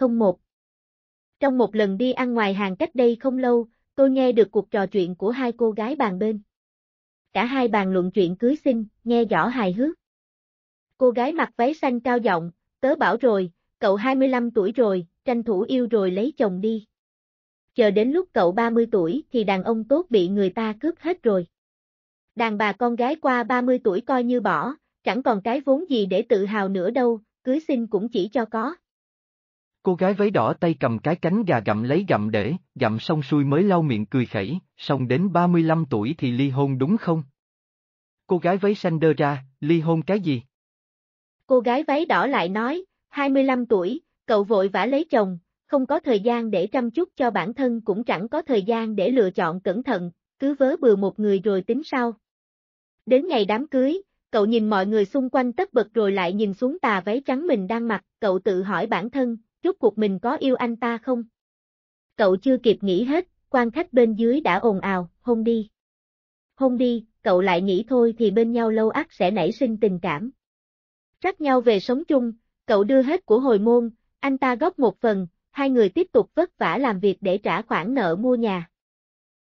01. Trong một lần đi ăn ngoài hàng cách đây không lâu, tôi nghe được cuộc trò chuyện của hai cô gái bàn bên. Cả hai bàn luận chuyện cưới xin, nghe rõ hài hước. Cô gái mặc váy xanh cao giọng, tớ bảo rồi, cậu 25 tuổi rồi, tranh thủ yêu rồi lấy chồng đi. Chờ đến lúc cậu 30 tuổi thì đàn ông tốt bị người ta cướp hết rồi. Đàn bà con gái qua 30 tuổi coi như bỏ, chẳng còn cái vốn gì để tự hào nữa đâu, cưới xin cũng chỉ cho có. Cô gái váy đỏ tay cầm cái cánh gà gặm lấy gặm để, gặm xong xuôi mới lau miệng cười khẩy, xong đến 35 tuổi thì ly hôn đúng không? Cô gái váy xanh đơ ra, ly hôn cái gì? Cô gái váy đỏ lại nói, 25 tuổi, cậu vội vã lấy chồng, không có thời gian để chăm chút cho bản thân cũng chẳng có thời gian để lựa chọn cẩn thận, cứ vớ bừa một người rồi tính sau. Đến ngày đám cưới, cậu nhìn mọi người xung quanh tất bật rồi lại nhìn xuống tà váy trắng mình đang mặc, cậu tự hỏi bản thân, rốt cuộc mình có yêu anh ta không? Cậu chưa kịp nghĩ hết, quan khách bên dưới đã ồn ào, hôn đi. Hôn đi, cậu lại nghĩ thôi thì bên nhau lâu ắt sẽ nảy sinh tình cảm. Rắc nhau về sống chung, cậu đưa hết của hồi môn, anh ta góp một phần, hai người tiếp tục vất vả làm việc để trả khoản nợ mua nhà.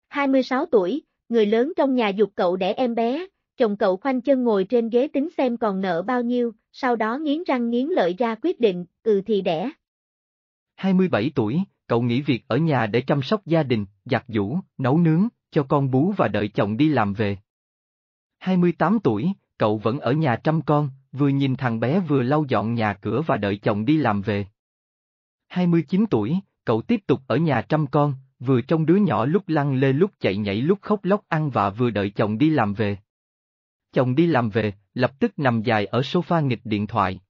26 tuổi, người lớn trong nhà dục cậu đẻ em bé, chồng cậu khoanh chân ngồi trên ghế tính xem còn nợ bao nhiêu, sau đó nghiến răng nghiến lợi ra quyết định, ừ thì đẻ. 27 tuổi, cậu nghỉ việc ở nhà để chăm sóc gia đình, giặt giũ, nấu nướng, cho con bú và đợi chồng đi làm về. 28 tuổi, cậu vẫn ở nhà chăm con, vừa nhìn thằng bé vừa lau dọn nhà cửa và đợi chồng đi làm về. 29 tuổi, cậu tiếp tục ở nhà chăm con, vừa trông đứa nhỏ lúc lăn lê lúc chạy nhảy lúc khóc lóc ăn và vừa đợi chồng đi làm về. Chồng đi làm về, lập tức nằm dài ở sofa nghịch điện thoại.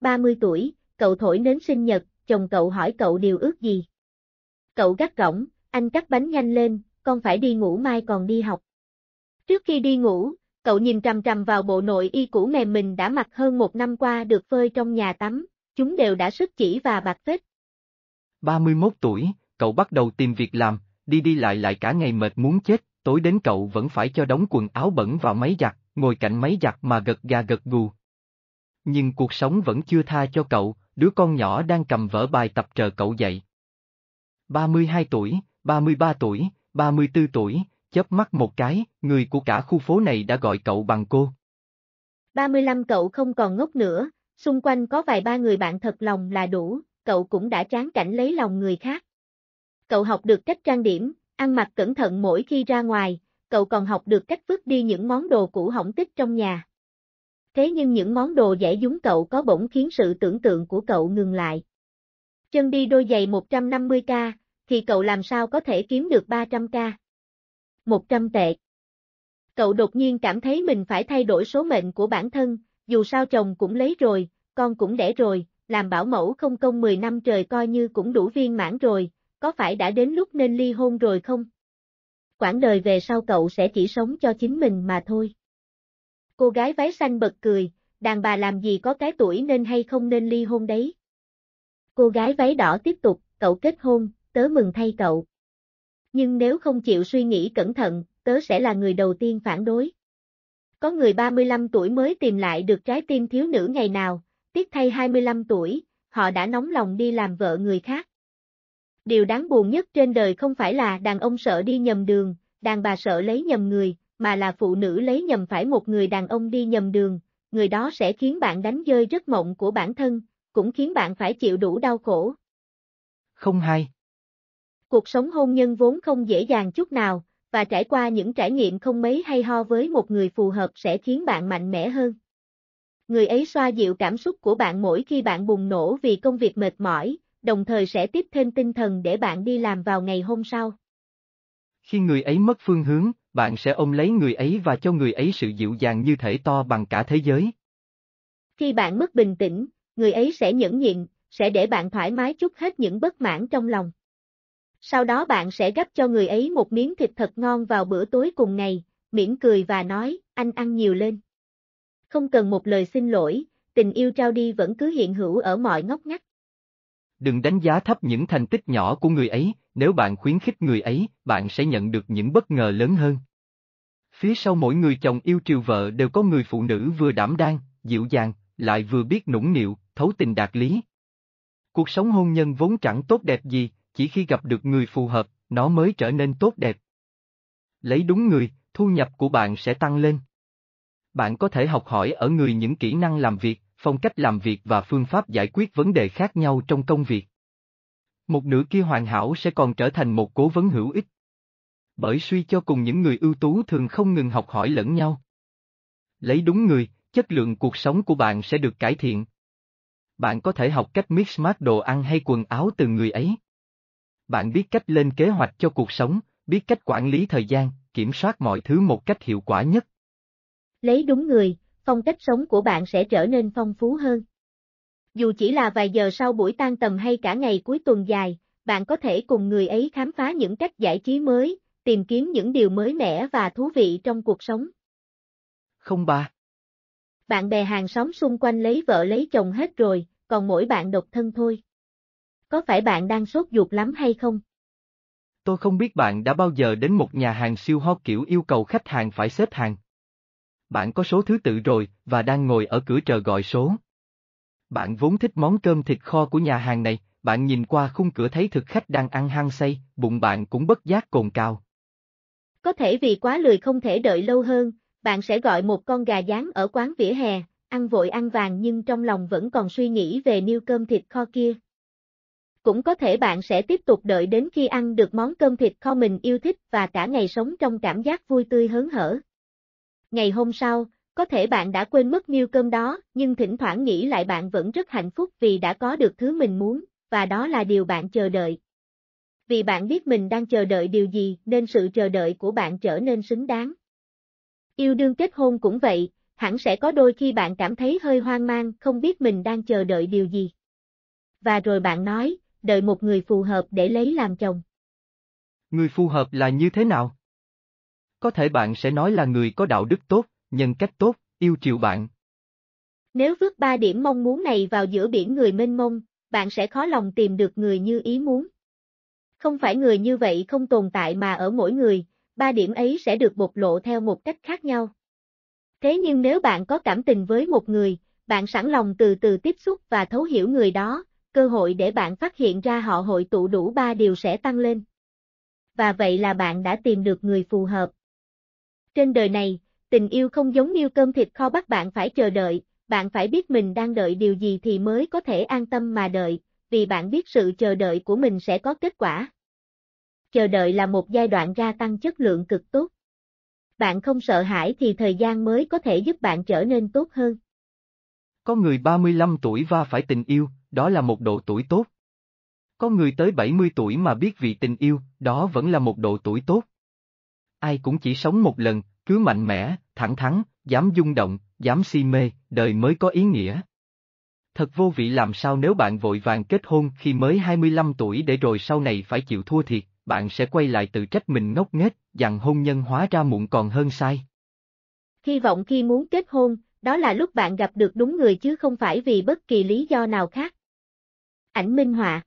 30 tuổi, cậu thổi nến sinh nhật, chồng cậu hỏi cậu điều ước gì. Cậu gắt gỏng, anh cắt bánh nhanh lên, con phải đi ngủ mai còn đi học. Trước khi đi ngủ, cậu nhìn trầm trầm vào bộ nội y cũ mềm mình đã mặc hơn một năm qua được phơi trong nhà tắm, chúng đều đã sức chỉ và bạc phết. 31 tuổi, cậu bắt đầu tìm việc làm, đi đi lại lại cả ngày mệt muốn chết, tối đến cậu vẫn phải cho đóng quần áo bẩn vào máy giặt, ngồi cạnh máy giặt mà gật gà gật gù. Nhưng cuộc sống vẫn chưa tha cho cậu, đứa con nhỏ đang cầm vở bài tập chờ cậu dậy. 32 tuổi, 33 tuổi, 34 tuổi, chớp mắt một cái, người của cả khu phố này đã gọi cậu bằng cô. 35 cậu không còn ngốc nữa, xung quanh có vài ba người bạn thật lòng là đủ, cậu cũng đã chán cảnh lấy lòng người khác. Cậu học được cách trang điểm, ăn mặc cẩn thận mỗi khi ra ngoài, cậu còn học được cách vứt đi những món đồ cũ hỏng tích trong nhà thế nhưng những món đồ dễ dúng cậu có bỗng khiến sự tưởng tượng của cậu ngừng lại. Chân đi đôi giày 150k, thì cậu làm sao có thể kiếm được 300k? 100 tệ. Cậu đột nhiên cảm thấy mình phải thay đổi số mệnh của bản thân, dù sao chồng cũng lấy rồi, con cũng đẻ rồi, làm bảo mẫu không công 10 năm trời coi như cũng đủ viên mãn rồi, có phải đã đến lúc nên ly hôn rồi không? Quãng đời về sau cậu sẽ chỉ sống cho chính mình mà thôi. Cô gái váy xanh bật cười, đàn bà làm gì có cái tuổi nên hay không nên ly hôn đấy. Cô gái váy đỏ tiếp tục, cậu kết hôn, tớ mừng thay cậu. Nhưng nếu không chịu suy nghĩ cẩn thận, tớ sẽ là người đầu tiên phản đối. Có người 35 tuổi mới tìm lại được trái tim thiếu nữ ngày nào, tiếc thay 25 tuổi, họ đã nóng lòng đi làm vợ người khác. Điều đáng buồn nhất trên đời không phải là đàn ông sợ đi nhầm đường, đàn bà sợ lấy nhầm người, mà là phụ nữ lấy nhầm phải một người đàn ông đi nhầm đường, người đó sẽ khiến bạn đánh rơi giấc mộng của bản thân, cũng khiến bạn phải chịu đủ đau khổ. Không hay. Cuộc sống hôn nhân vốn không dễ dàng chút nào, và trải qua những trải nghiệm không mấy hay ho với một người phù hợp sẽ khiến bạn mạnh mẽ hơn. Người ấy xoa dịu cảm xúc của bạn mỗi khi bạn bùng nổ vì công việc mệt mỏi, đồng thời sẽ tiếp thêm tinh thần để bạn đi làm vào ngày hôm sau. Khi người ấy mất phương hướng, bạn sẽ ôm lấy người ấy và cho người ấy sự dịu dàng như thể to bằng cả thế giới. Khi bạn mất bình tĩnh, người ấy sẽ nhẫn nhịn, sẽ để bạn thoải mái chút hết những bất mãn trong lòng. Sau đó bạn sẽ gấp cho người ấy một miếng thịt thật ngon vào bữa tối cùng ngày, mỉm cười và nói, anh ăn nhiều lên. Không cần một lời xin lỗi, tình yêu trao đi vẫn cứ hiện hữu ở mọi ngóc ngách. Đừng đánh giá thấp những thành tích nhỏ của người ấy, nếu bạn khuyến khích người ấy, bạn sẽ nhận được những bất ngờ lớn hơn. Phía sau mỗi người chồng yêu triều vợ đều có người phụ nữ vừa đảm đang, dịu dàng, lại vừa biết nũng nịu, thấu tình đạt lý. Cuộc sống hôn nhân vốn chẳng tốt đẹp gì, chỉ khi gặp được người phù hợp, nó mới trở nên tốt đẹp. Lấy đúng người, thu nhập của bạn sẽ tăng lên. Bạn có thể học hỏi ở người những kỹ năng làm việc, phong cách làm việc và phương pháp giải quyết vấn đề khác nhau trong công việc. Một nửa kia hoàn hảo sẽ còn trở thành một cố vấn hữu ích. Bởi suy cho cùng những người ưu tú thường không ngừng học hỏi lẫn nhau. Lấy đúng người, chất lượng cuộc sống của bạn sẽ được cải thiện. Bạn có thể học cách mix mát đồ ăn hay quần áo từ người ấy. Bạn biết cách lên kế hoạch cho cuộc sống, biết cách quản lý thời gian, kiểm soát mọi thứ một cách hiệu quả nhất. Lấy đúng người, phong cách sống của bạn sẽ trở nên phong phú hơn. Dù chỉ là vài giờ sau buổi tan tầm hay cả ngày cuối tuần dài, bạn có thể cùng người ấy khám phá những cách giải trí mới, tìm kiếm những điều mới mẻ và thú vị trong cuộc sống. Không bà. Bạn bè hàng xóm xung quanh lấy vợ lấy chồng hết rồi, còn mỗi bạn độc thân thôi. Có phải bạn đang sốt ruột lắm hay không? Tôi không biết bạn đã bao giờ đến một nhà hàng siêu ho kiểu yêu cầu khách hàng phải xếp hàng. Bạn có số thứ tự rồi và đang ngồi ở cửa chờ gọi số. Bạn vốn thích món cơm thịt kho của nhà hàng này, bạn nhìn qua khung cửa thấy thực khách đang ăn hăng say, bụng bạn cũng bất giác cồn cao. Có thể vì quá lười không thể đợi lâu hơn, bạn sẽ gọi một con gà rán ở quán vỉa hè, ăn vội ăn vàng nhưng trong lòng vẫn còn suy nghĩ về niêu cơm thịt kho kia. Cũng có thể bạn sẽ tiếp tục đợi đến khi ăn được món cơm thịt kho mình yêu thích và cả ngày sống trong cảm giác vui tươi hớn hở. Ngày hôm sau, có thể bạn đã quên mất miêu cơm đó, nhưng thỉnh thoảng nghĩ lại bạn vẫn rất hạnh phúc vì đã có được thứ mình muốn, và đó là điều bạn chờ đợi. Vì bạn biết mình đang chờ đợi điều gì nên sự chờ đợi của bạn trở nên xứng đáng. Yêu đương kết hôn cũng vậy, hẳn sẽ có đôi khi bạn cảm thấy hơi hoang mang, không biết mình đang chờ đợi điều gì. Và rồi bạn nói, đợi một người phù hợp để lấy làm chồng. Người phù hợp là như thế nào? Có thể bạn sẽ nói là người có đạo đức tốt, nhân cách tốt, yêu chiều bạn. Nếu vứt ba điểm mong muốn này vào giữa biển người mênh mông, bạn sẽ khó lòng tìm được người như ý muốn. Không phải người như vậy không tồn tại mà ở mỗi người, ba điểm ấy sẽ được bộc lộ theo một cách khác nhau. Thế nhưng nếu bạn có cảm tình với một người, bạn sẵn lòng từ từ tiếp xúc và thấu hiểu người đó, cơ hội để bạn phát hiện ra họ hội tụ đủ ba điều sẽ tăng lên. Và vậy là bạn đã tìm được người phù hợp. Trên đời này, tình yêu không giống như cơm thịt kho bắt bạn phải chờ đợi, bạn phải biết mình đang đợi điều gì thì mới có thể an tâm mà đợi, vì bạn biết sự chờ đợi của mình sẽ có kết quả. Chờ đợi là một giai đoạn gia tăng chất lượng cực tốt. Bạn không sợ hãi thì thời gian mới có thể giúp bạn trở nên tốt hơn. Có người 35 tuổi va phải tình yêu, đó là một độ tuổi tốt. Có người tới 70 tuổi mà biết vì tình yêu, đó vẫn là một độ tuổi tốt. Ai cũng chỉ sống một lần, cứ mạnh mẽ, thẳng thắn, dám rung động, dám si mê, đời mới có ý nghĩa. Thật vô vị làm sao nếu bạn vội vàng kết hôn khi mới 25 tuổi để rồi sau này phải chịu thua thiệt, bạn sẽ quay lại tự trách mình ngốc nghếch, rằng hôn nhân hóa ra muộn còn hơn sai. Hy vọng khi muốn kết hôn, đó là lúc bạn gặp được đúng người chứ không phải vì bất kỳ lý do nào khác. Ảnh minh họa